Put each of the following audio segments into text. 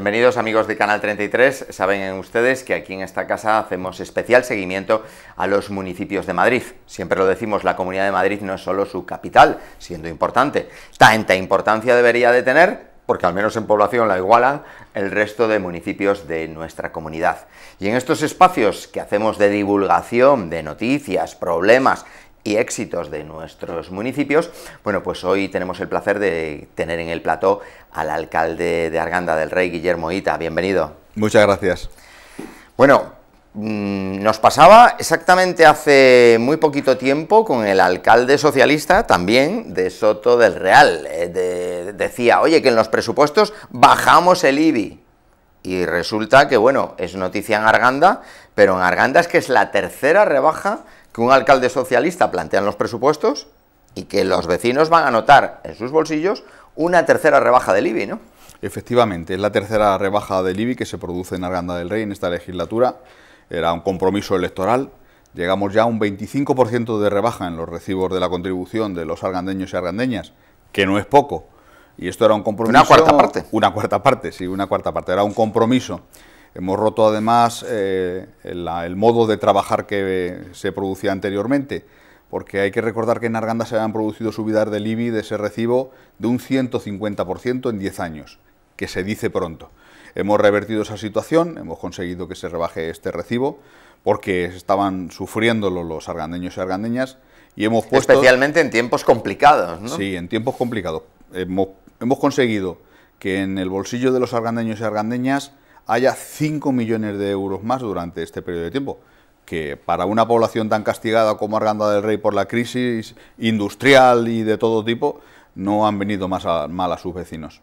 Bienvenidos amigos de Canal 33, saben ustedes que aquí en esta casa hacemos especial seguimiento a los municipios de Madrid. Siempre lo decimos, la Comunidad de Madrid no es solo su capital, siendo importante. Tanta importancia debería de tener porque al menos en población la iguala, el resto de municipios de nuestra comunidad. Y en estos espacios que hacemos de divulgación de noticias, problemas éxitos de nuestros municipios, bueno, pues hoy tenemos el placer de tener en el plató al alcalde de Arganda del Rey, Guillermo Ita. Bienvenido. Muchas gracias. Bueno, mm, nos pasaba exactamente hace muy poquito tiempo con el alcalde socialista también de Soto del Real. Eh, decía, oye, que en los presupuestos bajamos el IBI. Y resulta que, bueno, es noticia en Arganda, pero en Arganda es que es la tercera rebaja que un alcalde socialista plantean los presupuestos y que los vecinos van a notar en sus bolsillos una tercera rebaja del IBI, ¿no? Efectivamente, es la tercera rebaja del IBI que se produce en Arganda del Rey en esta legislatura. Era un compromiso electoral. Llegamos ya a un 25% de rebaja en los recibos de la contribución de los argandeños y argandeñas, que no es poco. Y esto era un compromiso... Una cuarta parte. Una cuarta parte, sí, una cuarta parte. Era un compromiso Hemos roto además eh, el, modo de trabajar que se producía anteriormente, porque hay que recordar que en Arganda se habían producido subidas del IBI de ese recibo de un 150% en 10 años, que se dice pronto. Hemos revertido esa situación, hemos conseguido que se rebaje este recibo, porque estaban sufriéndolo los argandeños y argandeñas, y hemos puesto... Especialmente en tiempos complicados, ¿no? Sí, en tiempos complicados. Hemos, hemos conseguido que en el bolsillo de los argandeños y argandeñas haya 5 millones de euros más durante este periodo de tiempo que para una población tan castigada como Arganda del Rey por la crisis industrial y de todo tipo, no han venido más mal a sus vecinos.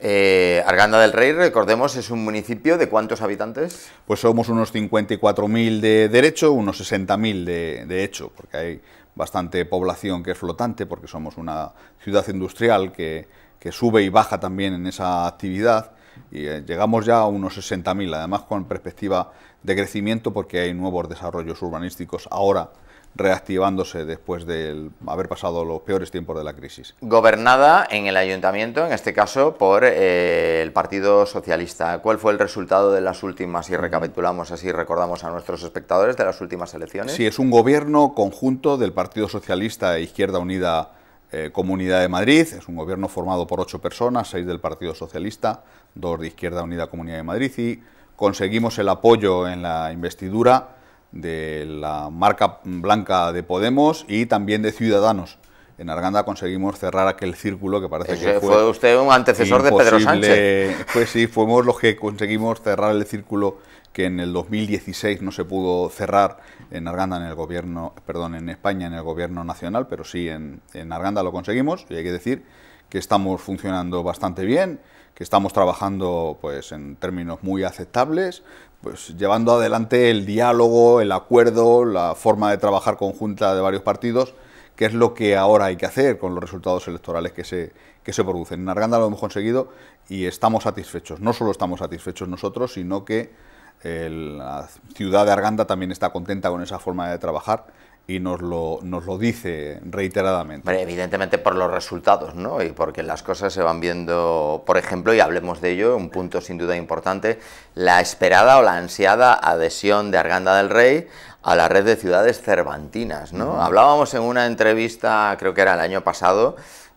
Eh, Arganda del Rey, recordemos, es un municipio de cuántos habitantes? Pues somos unos 54.000 de derecho, unos 60.000 de, hecho, porque hay bastante población que es flotante, porque somos una ciudad industrial que, que sube y baja también en esa actividad y eh, llegamos ya a unos 60.000, además con perspectiva de crecimiento porque hay nuevos desarrollos urbanísticos ahora reactivándose después de haber pasado los peores tiempos de la crisis. Gobernada en el ayuntamiento, en este caso por eh, el Partido Socialista. ¿Cuál fue el resultado de las últimas, y recapitulamos así, recordamos a nuestros espectadores, de las últimas elecciones? Sí, es un gobierno conjunto del Partido Socialista e Izquierda Unida eh, Comunidad de Madrid, es un gobierno formado por ocho personas, seis del Partido Socialista, dos de Izquierda Unida Comunidad de Madrid, y conseguimos el apoyo en la investidura de la marca blanca de Podemos y también de Ciudadanos. En Arganda conseguimos cerrar aquel círculo que parece que fue, usted un antecesor de Pedro Sánchez. Pues sí, fuimos los que conseguimos cerrar el círculo que en el 2016 no se pudo cerrar en Arganda en el gobierno, perdón, en España en el gobierno nacional, pero sí en, en Arganda lo conseguimos y hay que decir que estamos funcionando bastante bien, que estamos trabajando pues en términos muy aceptables, pues llevando adelante el diálogo, el acuerdo, la forma de trabajar conjunta de varios partidos, que es lo que ahora hay que hacer con los resultados electorales que se, que se producen. En Arganda lo hemos conseguido y estamos satisfechos. No solo estamos satisfechos nosotros, sino que la ciudad de Arganda también está contenta con esa forma de trabajar y nos lo, dice reiteradamente. evidentemente por los resultados, ¿no? Y porque las cosas se van viendo, por ejemplo, y hablemos de ello, un punto sin duda importante, la esperada o la ansiada adhesión de Arganda del Rey a la red de ciudades cervantinas, Hablábamos en una entrevista, creo que era el año pasado,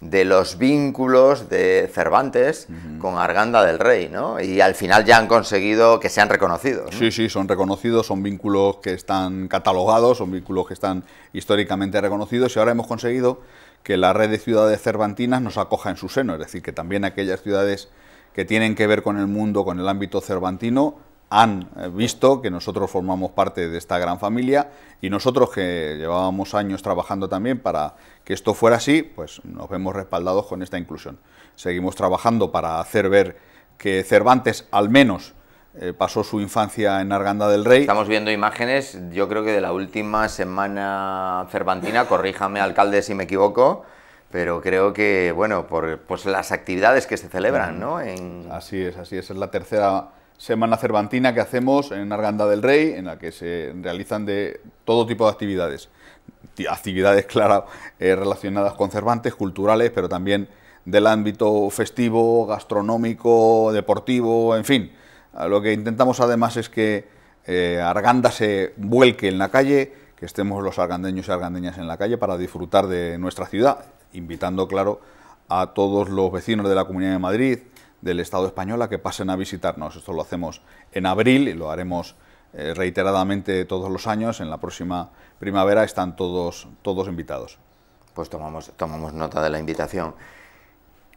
de los vínculos de Cervantes con Arganda del Rey, ¿no? Y al final ya han conseguido que sean reconocidos. Sí, sí, son reconocidos, son vínculos que están catalogados, son vínculos que están históricamente reconocidos y ahora hemos conseguido que la red de ciudades cervantinas nos acoja en su seno, es decir, que también aquellas ciudades que tienen que ver con el mundo, con el ámbito cervantino, han eh, visto que nosotros formamos parte de esta gran familia y nosotros que llevábamos años trabajando también para que esto fuera así, pues nos vemos respaldados con esta inclusión. Seguimos trabajando para hacer ver que Cervantes al menos eh, pasó su infancia en Arganda del Rey. Estamos viendo imágenes, yo creo que de la última semana cervantina, corríjame alcalde si me equivoco, pero creo que, bueno, por pues, las actividades que se celebran, ¿no? En... Así es, así es, es la tercera Semana Cervantina que hacemos en Arganda del Rey, en la que se realizan de todo tipo de actividades. Actividades, claro, eh, relacionadas con Cervantes, culturales, pero también del ámbito festivo, gastronómico, deportivo, en fin. Lo que intentamos además es que eh, Arganda se vuelque en la calle, que estemos los argandeños y argandeñas en la calle para disfrutar de nuestra ciudad, invitando, claro, a todos los vecinos de la Comunidad de Madrid, del Estado español a que pasen a visitarnos. Esto lo hacemos en abril y lo haremos eh, reiteradamente todos los años. En la próxima primavera están todos, todos invitados. Pues tomamos, tomamos nota de la invitación.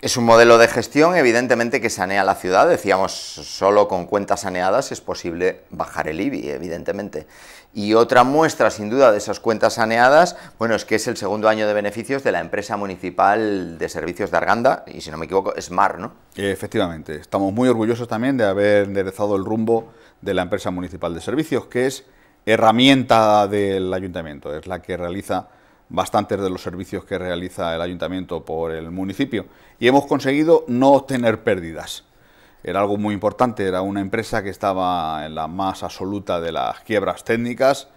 Es un modelo de gestión, evidentemente, que sanea la ciudad. Decíamos, solo con cuentas saneadas es posible bajar el IBI, evidentemente. Y otra muestra, sin duda, de esas cuentas saneadas, bueno, es que es el segundo año de beneficios de la empresa municipal de servicios de Arganda, y si no me equivoco, es MAR, ¿no? Efectivamente. Estamos muy orgullosos también de haber enderezado el rumbo de la empresa municipal de servicios, que es herramienta del ayuntamiento, es la que realiza bastantes de los servicios que realiza el ayuntamiento por el municipio y hemos conseguido no obtener pérdidas. Era algo muy importante, era una empresa que estaba en la más absoluta de las quiebras técnicas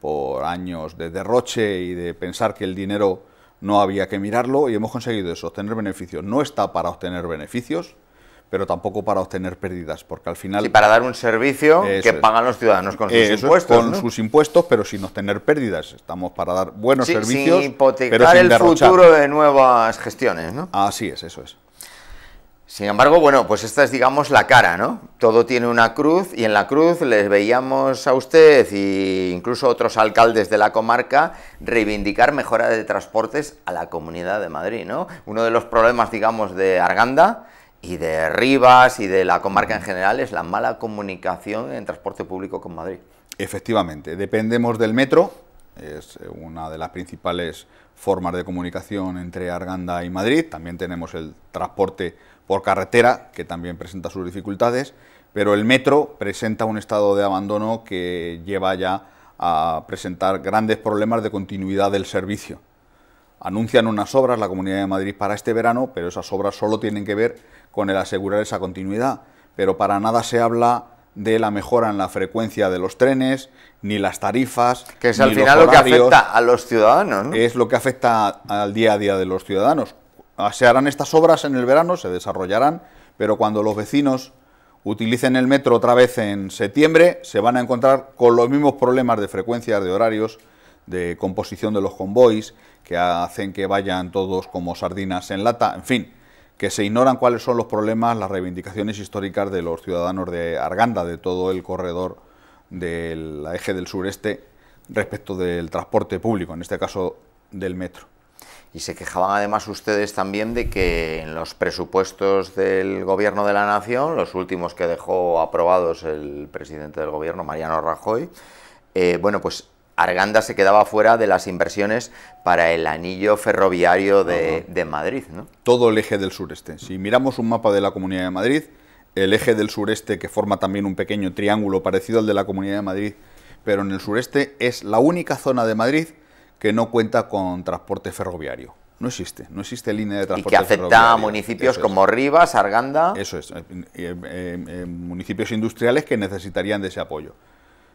por años de derroche y de pensar que el dinero no había que mirarlo y hemos conseguido eso, obtener beneficios. No está para obtener beneficios, pero tampoco para obtener pérdidas, porque al final... ...y para dar un servicio que pagan los ciudadanos con sus eh, impuestos. con sus impuestos, pero sin obtener pérdidas. Estamos para dar buenos servicios, sin hipotecar el futuro de nuevas gestiones, ¿no? Así es, eso es. Sin embargo, bueno, pues esta es, digamos, la cara, ¿no? Todo tiene una cruz y en la cruz les veíamos a usted e incluso otros alcaldes de la comarca reivindicar mejora de transportes a la Comunidad de Madrid, ¿no? Uno de los problemas, digamos, de Arganda y de Rivas y de la comarca en general es la mala comunicación en transporte público con Madrid. Efectivamente, dependemos del metro, es eh, una de las principales formas de comunicación entre Arganda y Madrid. También tenemos el transporte por carretera, que también presenta sus dificultades, pero el metro presenta un estado de abandono que lleva ya a presentar grandes problemas de continuidad del servicio anuncian unas obras la Comunidad de Madrid para este verano, pero esas obras solo tienen que ver con el asegurar esa continuidad, pero para nada se habla de la mejora en la frecuencia de los trenes, ni las tarifas. Que es al final lo que afecta a los ciudadanos. ¿no? Es lo que afecta al día a día de los ciudadanos. Ah, se harán estas obras en el verano, se desarrollarán, pero cuando los vecinos utilicen el metro otra vez en septiembre, se van a encontrar con los mismos problemas de frecuencia, de horarios, de composición de los convoys, que hacen que vayan todos como sardinas en lata, en fin, que se ignoran cuáles son los problemas, las reivindicaciones históricas de los ciudadanos de Arganda, de todo el corredor del eje del sureste respecto del transporte público, en este caso del metro. Y se quejaban además ustedes también de que en los presupuestos del Gobierno de la Nación, los últimos que dejó aprobados el presidente del Gobierno, Mariano Rajoy, eh, bueno, pues Arganda se quedaba fuera de las inversiones para el anillo ferroviario de, Madrid. ¿no? Todo el eje del sureste. Si miramos un mapa de la Comunidad de Madrid, el eje del sureste, que forma también un pequeño triángulo parecido al de la Comunidad de Madrid, pero en el sureste es la única zona de Madrid que no cuenta con transporte ferroviario. No existe, no existe línea de transporte. Y que afecta a municipios como Rivas, Arganda. Eso es, eh, eh, eh, municipios industriales que necesitarían de ese apoyo.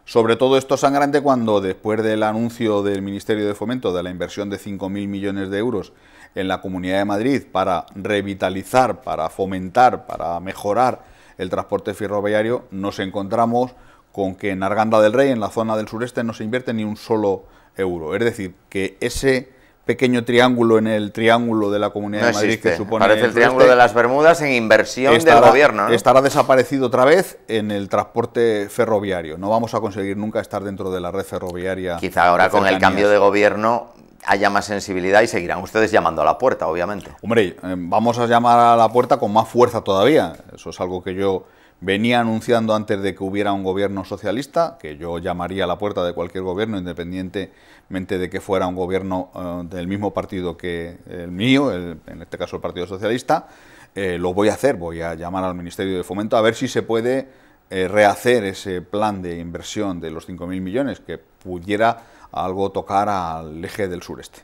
Sobre todo esto es sangrante cuando después del anuncio del Ministerio de Fomento de la inversión de 5.000 millones de euros en la Comunidad de Madrid para revitalizar, para fomentar, para mejorar el transporte ferroviario, nos encontramos con que en Arganda del Rey, en la zona del sureste, no se invierte ni un solo euro. Es decir, que ese pequeño triángulo en el triángulo de la Comunidad de Madrid que supone... Parece el, triángulo de las Bermudas en inversión del gobierno. Estará desaparecido otra vez en el transporte ferroviario. No vamos a conseguir nunca estar dentro de la red ferroviaria. Quizá ahora con el cambio de gobierno haya más sensibilidad y seguirán ustedes llamando a la puerta, obviamente. Hombre, eh, vamos a llamar a la puerta con más fuerza todavía. Eso es algo que yo venía anunciando antes de que hubiera un gobierno socialista, que yo llamaría a la puerta de cualquier gobierno, independiente mente de que fuera un gobierno eh, del mismo partido que el mío, el, en este caso el Partido Socialista, eh, lo voy a hacer, voy a llamar al Ministerio de Fomento a ver si se puede eh, rehacer ese plan de inversión de los 5.000 millones que pudiera algo tocar al eje del sureste.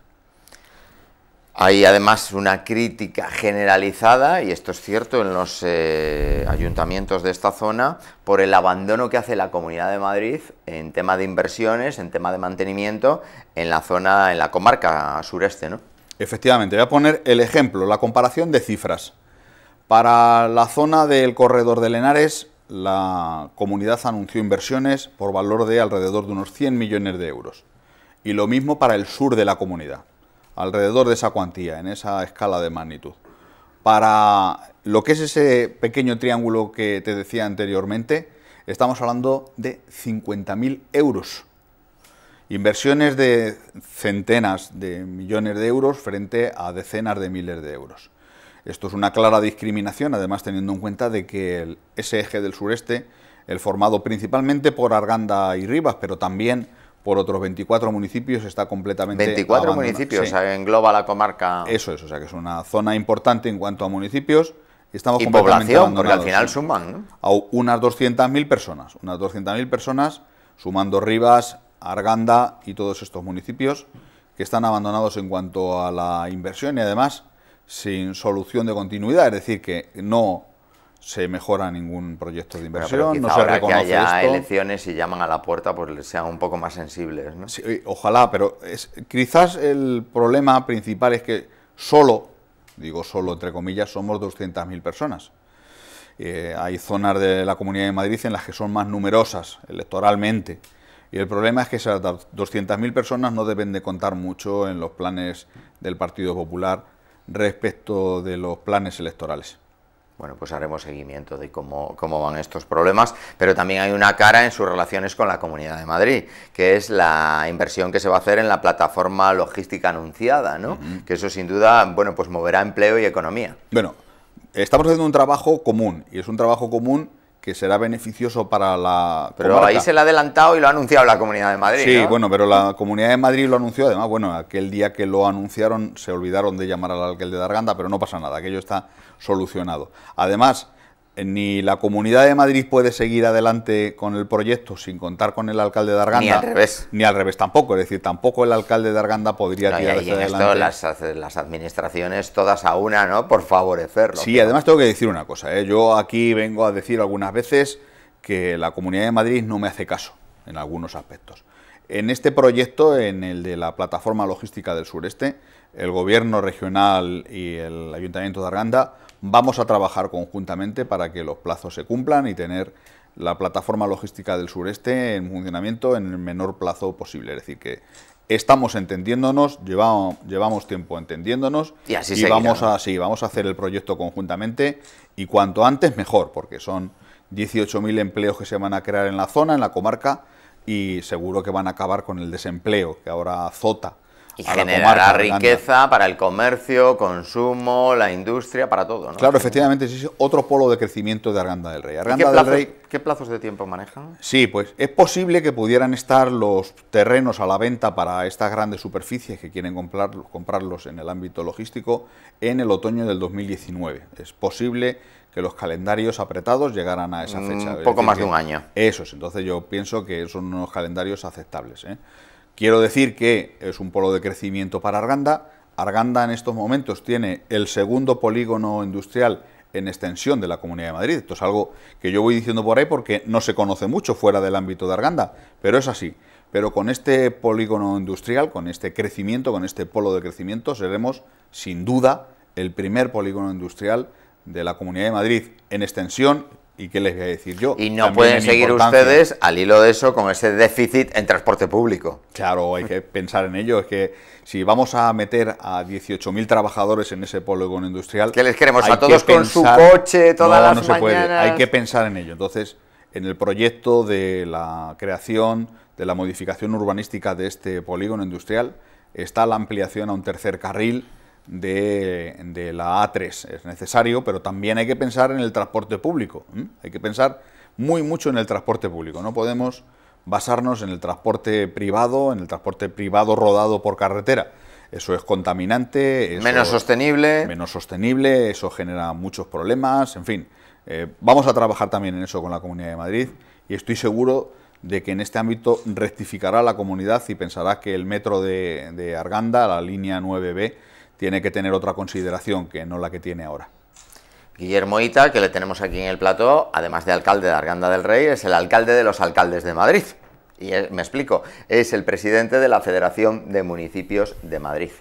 Hay además una crítica generalizada, y esto es cierto, en los eh, ayuntamientos de esta zona, por el abandono que hace la Comunidad de Madrid en tema de inversiones, en tema de mantenimiento, en la zona, en la comarca sureste, ¿no? Efectivamente, voy a poner el ejemplo, la comparación de cifras. Para la zona del corredor de Lenares, la comunidad anunció inversiones por valor de alrededor de unos 100 millones de euros. Y lo mismo para el sur de la comunidad alrededor de esa cuantía, en esa escala de magnitud. Para lo que es ese pequeño triángulo que te decía anteriormente, estamos hablando de 50.000 euros. Inversiones de centenas de millones de euros frente a decenas de miles de euros. Esto es una clara discriminación, además teniendo en cuenta de que el, ese eje del sureste, el formado principalmente por Arganda y Rivas, pero también por otros 24 municipios, está completamente... 24 municipios, engloba la comarca... Eso es, o sea, que es una zona importante en cuanto a municipios. Estamos y población, porque al final suman... A unas 200.000 personas, unas 200.000 personas, sumando Rivas, Arganda y todos estos municipios que están abandonados en cuanto a la inversión y además sin solución de continuidad, es decir, que no se mejora ningún proyecto de inversión, no se reconoce que haya elecciones y llaman a la puerta, pues sean un poco más sensibles, ¿no? ojalá, pero es, quizás el problema principal es que solo, digo solo entre comillas, somos 200.000 personas. Eh, hay zonas de la Comunidad de Madrid en las que son más numerosas electoralmente. Y el problema es que esas 200.000 personas no deben de contar mucho en los planes del Partido Popular respecto de los planes electorales bueno, pues haremos seguimiento de cómo, cómo, van estos problemas, pero también hay una cara en sus relaciones con la Comunidad de Madrid, que es la inversión que se va a hacer en la plataforma logística anunciada, ¿no? Que eso sin duda, bueno, pues moverá empleo y economía. Bueno, estamos haciendo un trabajo común, y es un trabajo común que será beneficioso para la Pero ahí se lo ha adelantado y lo ha anunciado la Comunidad de Madrid, Sí, bueno, pero la Comunidad de Madrid lo anunció, además, bueno, aquel día que lo anunciaron se olvidaron de llamar al alcalde de Arganda, pero no pasa nada, aquello está solucionado. Además, ni la Comunidad de Madrid puede seguir adelante con el proyecto sin contar con el alcalde de Arganda. Ni al revés. Ni al revés tampoco. Es decir, tampoco el alcalde de Arganda podría tirar y, Esto las, administraciones todas a una, ¿no? Por favorecerlo. Sí, además tengo que decir una cosa. ¿eh? Yo aquí vengo a decir algunas veces que la Comunidad de Madrid no me hace caso en algunos aspectos. En este proyecto, en el de la plataforma logística del sureste, el gobierno regional y el ayuntamiento de Arganda Vamos a trabajar conjuntamente para que los plazos se cumplan y tener la plataforma logística del sureste en funcionamiento en el menor plazo posible. Es decir, que estamos entendiéndonos, llevamos, tiempo entendiéndonos y, así vamos, a, vamos a hacer el proyecto conjuntamente y cuanto antes mejor, porque son 18.000 empleos que se van a crear en la zona, en la comarca, y seguro que van a acabar con el desempleo que ahora azota y generará riqueza para el comercio, consumo, la industria, para todo. ¿no? Claro, efectivamente, sí, es otro polo de crecimiento de Arganda del Rey. qué, plazos, Rey ¿Qué plazos de tiempo manejan? Sí, pues es posible que pudieran estar los terrenos a la venta para estas grandes superficies que quieren comprar, comprarlos en el ámbito logístico en el otoño del 2019. Es posible que los calendarios apretados llegaran a esa mm, fecha. Un poco más de un año. Eso es, entonces yo pienso que son unos calendarios aceptables. ¿eh? Quiero decir que es un polo de crecimiento para Arganda. Arganda en estos momentos tiene el segundo polígono industrial en extensión de la Comunidad de Madrid. Esto es algo que yo voy diciendo por ahí porque no se conoce mucho fuera del ámbito de Arganda, pero es así. Pero con este polígono industrial, con este crecimiento, con este polo de crecimiento, seremos sin duda el primer polígono industrial de la Comunidad de Madrid en extensión ¿Y qué les voy a decir yo? Y no pueden seguir ustedes al hilo de eso con ese déficit en transporte público. Claro, hay que pensar en ello. Es que si vamos a meter a 18.000 trabajadores en ese polígono industrial... ¿Qué les queremos a todos con su coche todas no, las no se mañanas. Puede. Hay que pensar en ello. Entonces, en el proyecto de la creación, de la modificación urbanística de este polígono industrial, está la ampliación a un tercer carril de, la A3. Es necesario, pero también hay que pensar en el transporte público. Hay que pensar muy mucho en el transporte público. No podemos basarnos en el transporte privado, en el transporte privado rodado por carretera. Eso es contaminante. menos sostenible. menos sostenible, eso genera muchos problemas, en fin. Eh, vamos a trabajar también en eso con la Comunidad de Madrid y estoy seguro de que en este ámbito rectificará la comunidad y pensará que el metro de Arganda, la línea 9B, tiene que tener otra consideración que no la que tiene ahora. Guillermo Ita, que le tenemos aquí en el plató, además de alcalde de Arganda del Rey, es el alcalde de los alcaldes de Madrid. Y me explico, es el presidente de la Federación de Municipios de Madrid.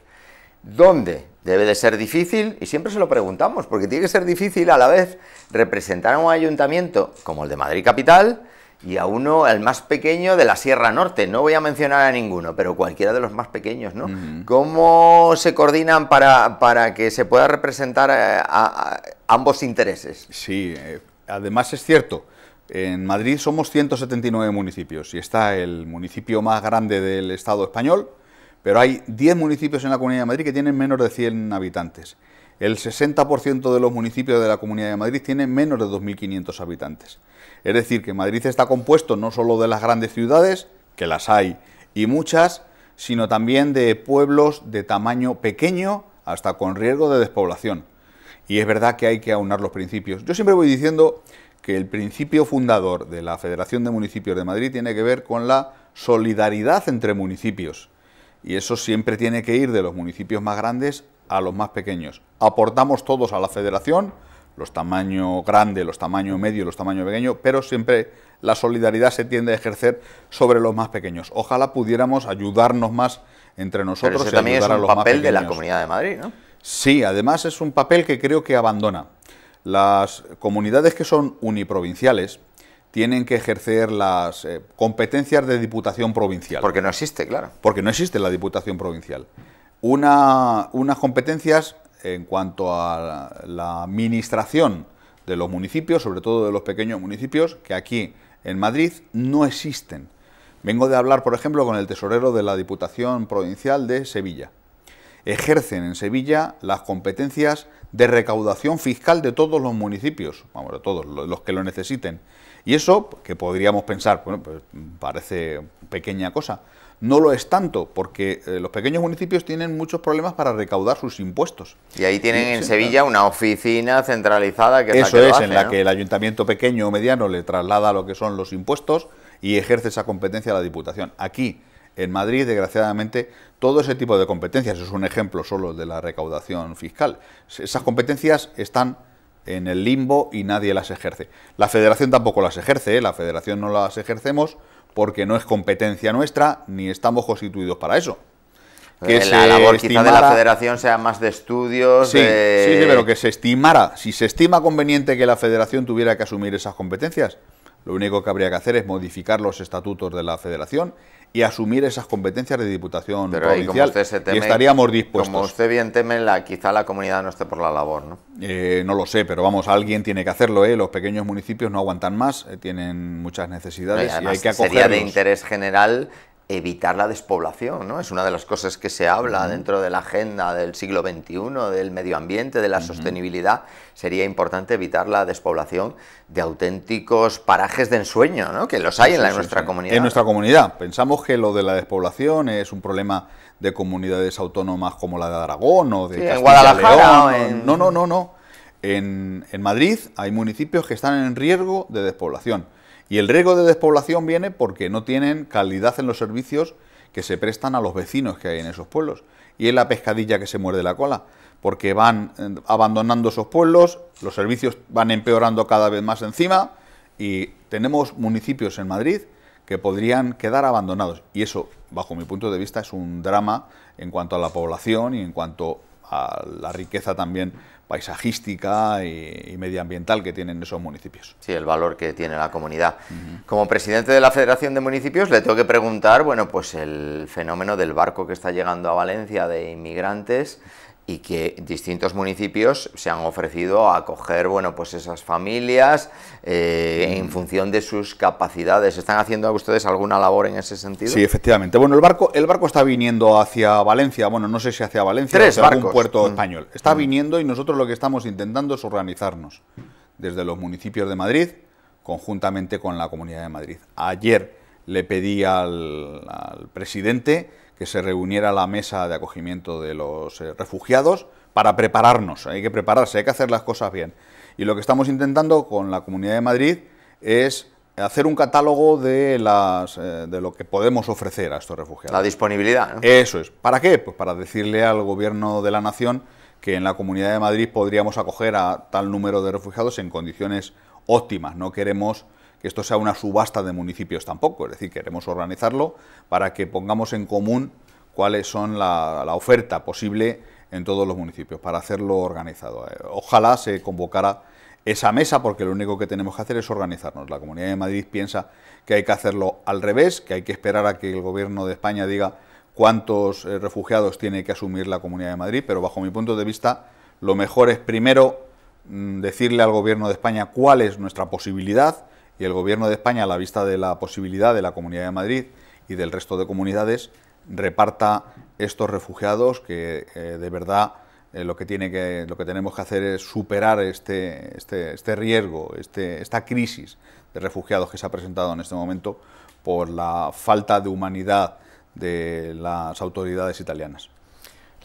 ¿Dónde debe de ser difícil? Y siempre se lo preguntamos, porque tiene que ser difícil a la vez representar a un ayuntamiento como el de Madrid Capital, y a uno, al más pequeño de la Sierra Norte. No voy a mencionar a ninguno, pero cualquiera de los más pequeños, ¿no? ¿Cómo se coordinan para, que se pueda representar eh, a, ambos intereses? Sí, eh, además es cierto. En Madrid somos 179 municipios y está el municipio más grande del Estado español, pero hay 10 municipios en la Comunidad de Madrid que tienen menos de 100 habitantes. El 60% de los municipios de la Comunidad de Madrid tienen menos de 2.500 habitantes. Es decir, que Madrid está compuesto no solo de las grandes ciudades, que las hay y muchas, sino también de pueblos de tamaño pequeño hasta con riesgo de despoblación. Y es verdad que hay que aunar los principios. Yo siempre voy diciendo que el principio fundador de la Federación de Municipios de Madrid tiene que ver con la solidaridad entre municipios. Y eso siempre tiene que ir de los municipios más grandes a los más pequeños. Aportamos todos a la federación, los tamaños grandes, los tamaños medios, los tamaños pequeños, pero siempre la solidaridad se tiende a ejercer sobre los más pequeños. Ojalá pudiéramos ayudarnos más entre nosotros. Pero eso también es un papel de la Comunidad de Madrid, ¿no? Sí, además es un papel que creo que abandona. Las comunidades que son uniprovinciales tienen que ejercer las eh, competencias de diputación provincial. Porque no existe, claro. Porque no existe la diputación provincial. Una, unas competencias en cuanto a la administración de los municipios, sobre todo de los pequeños municipios, que aquí en Madrid no existen. Vengo de hablar, por ejemplo, con el tesorero de la Diputación Provincial de Sevilla. Ejercen en Sevilla las competencias de recaudación fiscal de todos los municipios, vamos, de todos los que lo necesiten. Y eso, que podríamos pensar, bueno, pues parece pequeña cosa, no lo es tanto, porque eh, los pequeños municipios tienen muchos problemas para recaudar sus impuestos. Y ahí tienen en Sevilla una oficina centralizada que... Eso es, la que es en la que el ayuntamiento pequeño o mediano le traslada lo que son los impuestos y ejerce esa competencia a la Diputación. Aquí, en Madrid, desgraciadamente, todo ese tipo de competencias, es un ejemplo solo de la recaudación fiscal, esas competencias están en el limbo y nadie las ejerce. La federación tampoco las ejerce, ¿eh? la federación no las ejercemos porque no es competencia nuestra ni estamos constituidos para eso. Que eh, la labor quizá de la federación sea más de estudios. sí, sí, pero que se estimara. Si se estima conveniente que la federación tuviera que asumir esas competencias, lo único que habría que hacer es modificar los estatutos de la federación y asumir esas competencias de diputación provincial. Y, estaríamos dispuestos. Como usted bien teme, la, quizá la comunidad no esté por la labor, ¿no? Eh, no lo sé, pero vamos, alguien tiene que hacerlo, ¿eh? Los pequeños municipios no aguantan más, eh, tienen muchas necesidades y, hay que acogerlos. Sería de interés general evitar la despoblación, ¿no? Es una de las cosas que se habla dentro de la agenda del siglo XXI, del medio ambiente, de la sostenibilidad. Sería importante evitar la despoblación de auténticos parajes de ensueño, ¿no? Que los hay en, nuestra comunidad. En nuestra comunidad. Pensamos que lo de la despoblación es un problema de comunidades autónomas como la de Aragón o de Guadalajara. No, no, no, no. en Madrid hay municipios que están en riesgo de despoblación. Y el riesgo de despoblación viene porque no tienen calidad en los servicios que se prestan a los vecinos que hay en esos pueblos. Y es la pescadilla que se muerde la cola, porque van eh, abandonando esos pueblos, los servicios van empeorando cada vez más encima y tenemos municipios en Madrid que podrían quedar abandonados. Y eso, bajo mi punto de vista, es un drama en cuanto a la población y en cuanto a la riqueza también paisajística y, medioambiental que tienen esos municipios. Sí, el valor que tiene la comunidad. Como presidente de la Federación de Municipios le tengo que preguntar, bueno, pues el fenómeno del barco que está llegando a Valencia de inmigrantes, y que distintos municipios se han ofrecido a acoger bueno, pues esas familias eh, en mm. función de sus capacidades. ¿Están haciendo ustedes alguna labor en ese sentido? Sí, efectivamente. Bueno, el barco, el barco está viniendo hacia Valencia, bueno, no sé si hacia Valencia o algún puerto mm. español. Está mm. viniendo y nosotros lo que estamos intentando es organizarnos desde los municipios de Madrid, conjuntamente con la Comunidad de Madrid. Ayer le pedí al, presidente que se reuniera la mesa de acogimiento de los eh, refugiados para prepararnos. Hay que prepararse, hay que hacer las cosas bien. Y lo que estamos intentando con la Comunidad de Madrid es hacer un catálogo de, las, eh, de lo que podemos ofrecer a estos refugiados. La disponibilidad. Eso es. ¿Para qué? Pues para decirle al Gobierno de la Nación que en la Comunidad de Madrid podríamos acoger a tal número de refugiados en condiciones óptimas. No queremos que esto sea una subasta de municipios tampoco, es decir, queremos organizarlo para que pongamos en común cuáles son la, la oferta posible en todos los municipios, para hacerlo organizado. Eh, ojalá se convocara esa mesa, porque lo único que tenemos que hacer es organizarnos. La Comunidad de Madrid piensa que hay que hacerlo al revés, que hay que esperar a que el Gobierno de España diga cuántos eh, refugiados tiene que asumir la Comunidad de Madrid, pero bajo mi punto de vista, lo mejor es primero mm, decirle al Gobierno de España cuál es nuestra posibilidad, y el Gobierno de España, a la vista de la posibilidad de la Comunidad de Madrid y del resto de comunidades, reparta estos refugiados que eh, de verdad eh, lo, que tiene que, lo que tenemos que hacer es superar este, este, este riesgo, este, esta crisis de refugiados que se ha presentado en este momento por la falta de humanidad de las autoridades italianas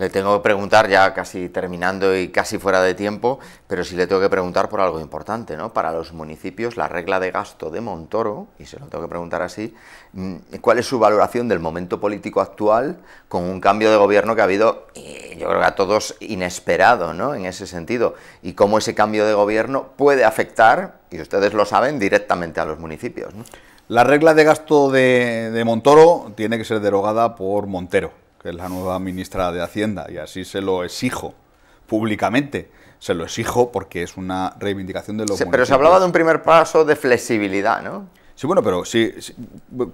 le tengo que preguntar, ya casi terminando y casi fuera de tiempo, pero sí le tengo que preguntar por algo importante, ¿no? Para los municipios, la regla de gasto de Montoro, y se lo tengo que preguntar así, mm, ¿cuál es su valoración del momento político actual con un cambio de gobierno que ha habido, eh, yo creo que a todos, inesperado, ¿no? En ese sentido, y cómo ese cambio de gobierno puede afectar, y ustedes lo saben, directamente a los municipios, La regla de gasto de Montoro tiene que ser derogada por Montero que es la nueva ministra de Hacienda, y así se lo exijo públicamente. Se lo exijo porque es una reivindicación de los sí, Pero se hablaba de un primer paso de flexibilidad, ¿no? Sí, bueno, pero si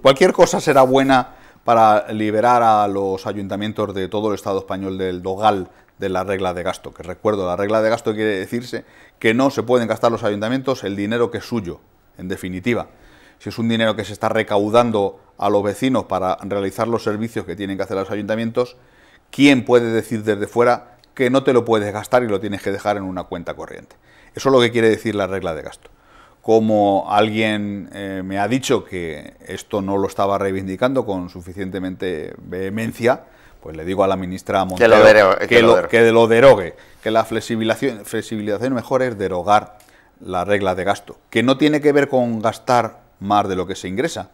cualquier cosa será buena para liberar a los ayuntamientos de todo el Estado español del dogal de la regla de gasto. Que recuerdo, la regla de gasto quiere decirse que no se pueden gastar los ayuntamientos el dinero que es suyo, en definitiva si es un dinero que se está recaudando a los vecinos para realizar los servicios que tienen que hacer los ayuntamientos, ¿quién puede decir desde fuera que no te lo puedes gastar y lo tienes que dejar en una cuenta corriente? Eso es lo que quiere decir la regla de gasto. Como alguien eh, me ha dicho que esto no lo estaba reivindicando con suficientemente vehemencia, pues le digo a la ministra Montero que lo, derogue, que, derogue, que la flexibilización mejor es derogar la regla de gasto, que no tiene que ver con gastar más de lo que se ingresa.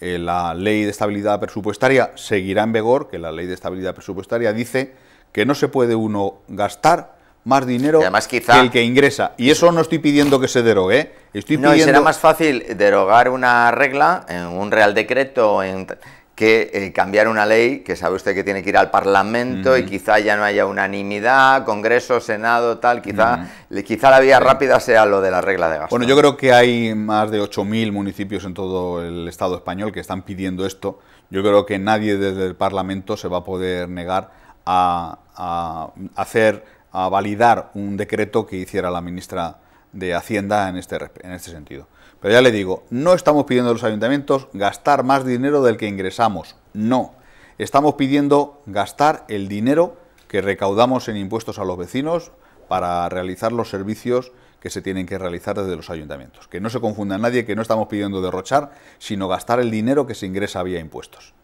Eh, la ley de estabilidad presupuestaria seguirá en vigor, que la ley de estabilidad presupuestaria dice que no se puede uno gastar más dinero además quizá, que el que ingresa. Y eso no estoy pidiendo que se derogue. ¿eh? Estoy No, y será más fácil derogar una regla en un real decreto, en que eh, cambiar una ley que sabe usted que tiene que ir al Parlamento y quizá ya no haya unanimidad, Congreso, Senado, tal, quizá, quizá la vía rápida sea lo de la regla de gasto. Bueno, yo creo que hay más de 8.000 municipios en todo el Estado español que están pidiendo esto. Yo creo que nadie desde el Parlamento se va a poder negar a, hacer, a validar un decreto que hiciera la ministra de Hacienda en este, en este sentido. Pero ya le digo, no estamos pidiendo a los ayuntamientos gastar más dinero del que ingresamos, no. Estamos pidiendo gastar el dinero que recaudamos en impuestos a los vecinos para realizar los servicios que se tienen que realizar desde los ayuntamientos. Que no se confunda nadie, que no estamos pidiendo derrochar, sino gastar el dinero que se ingresa vía impuestos.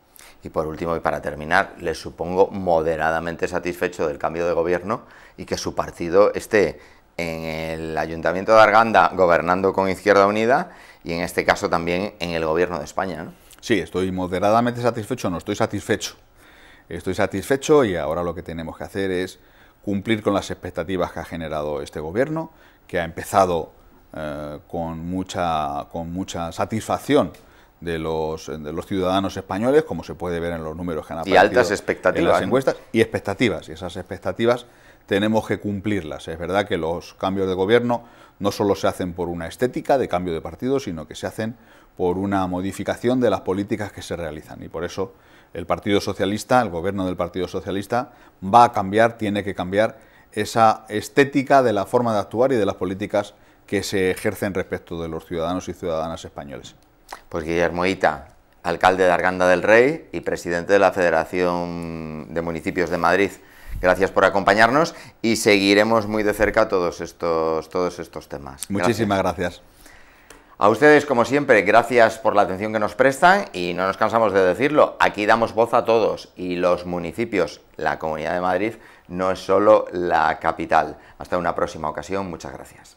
Y por último, y para terminar, les supongo moderadamente satisfecho del cambio de gobierno y que su partido esté en el Ayuntamiento de Arganda gobernando con Izquierda Unida y en este caso también en el Gobierno de España. ¿no? Sí, estoy moderadamente satisfecho, no estoy satisfecho. Estoy satisfecho y ahora lo que tenemos que hacer es cumplir con las expectativas que ha generado este Gobierno, que ha empezado eh, con, mucha, con mucha satisfacción de los, ciudadanos españoles, como se puede ver en los números que han aparecido. Y altas expectativas. En las encuestas, y expectativas. Y esas expectativas tenemos que cumplirlas. Es verdad que los cambios de gobierno no solo se hacen por una estética de cambio de partido, sino que se hacen por una modificación de las políticas que se realizan. Y por eso el Partido Socialista, el gobierno del Partido Socialista, va a cambiar, tiene que cambiar esa estética de la forma de actuar y de las políticas que se ejercen respecto de los ciudadanos y ciudadanas españoles. Pues Guillermo Ita, alcalde de Arganda del Rey y presidente de la Federación de Municipios de Madrid. Gracias por acompañarnos y seguiremos muy de cerca todos estos, todos estos temas. Muchísimas gracias. gracias. A ustedes, como siempre, gracias por la atención que nos prestan y no nos cansamos de decirlo, aquí damos voz a todos y los municipios, la Comunidad de Madrid, no es solo la capital. Hasta una próxima ocasión, muchas gracias.